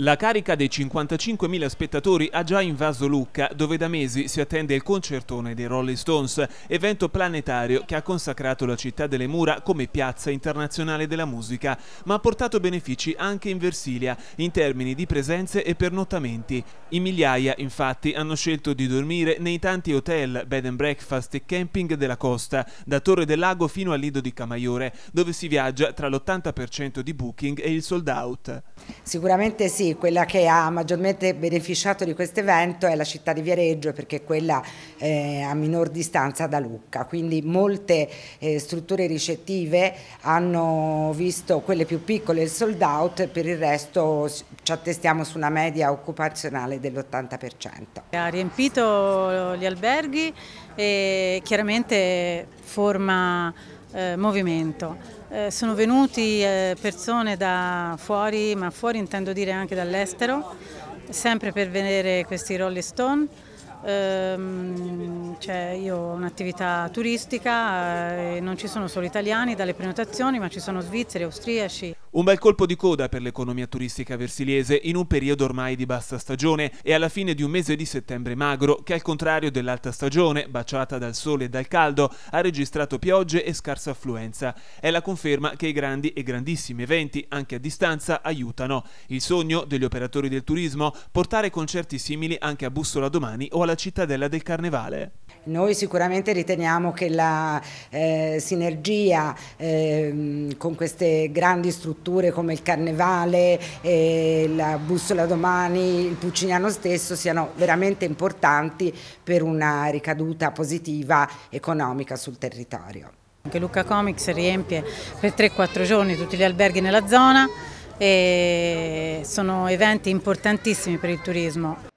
La carica dei 55.000 spettatori ha già invaso Lucca, dove da mesi si attende il concertone dei Rolling Stones, evento planetario che ha consacrato la città delle mura come piazza internazionale della musica, ma ha portato benefici anche in Versilia, in termini di presenze e pernottamenti. I migliaia, infatti, hanno scelto di dormire nei tanti hotel, bed and breakfast e camping della costa, da Torre del Lago fino al Lido di Camaiore, dove si viaggia tra l'80% di booking e il sold out. Sicuramente sì, quella che ha maggiormente beneficiato di questo evento è la città di Viareggio perché è quella eh, a minor distanza da Lucca, quindi molte eh, strutture ricettive hanno visto quelle più piccole il sold out, per il resto ci attestiamo su una media occupazionale dell'80%. Ha riempito gli alberghi e chiaramente forma eh, movimento. Eh, sono venuti eh, persone da fuori, ma fuori intendo dire anche dall'estero, sempre per vedere questi Rolling Stone. Ehm, cioè, io ho un'attività turistica, eh, non ci sono solo italiani dalle prenotazioni, ma ci sono svizzeri, austriaci. Un bel colpo di coda per l'economia turistica versiliese in un periodo ormai di bassa stagione e alla fine di un mese di settembre magro che al contrario dell'alta stagione, baciata dal sole e dal caldo, ha registrato piogge e scarsa affluenza. È la conferma che i grandi e grandissimi eventi, anche a distanza, aiutano. Il sogno degli operatori del turismo? Portare concerti simili anche a Bussola Domani o alla Cittadella del Carnevale. Noi sicuramente riteniamo che la eh, sinergia eh, con queste grandi strutture come il Carnevale, eh, la Bussola Domani, il Pucciniano stesso siano veramente importanti per una ricaduta positiva economica sul territorio. Anche Luca Comics riempie per 3-4 giorni tutti gli alberghi nella zona e sono eventi importantissimi per il turismo.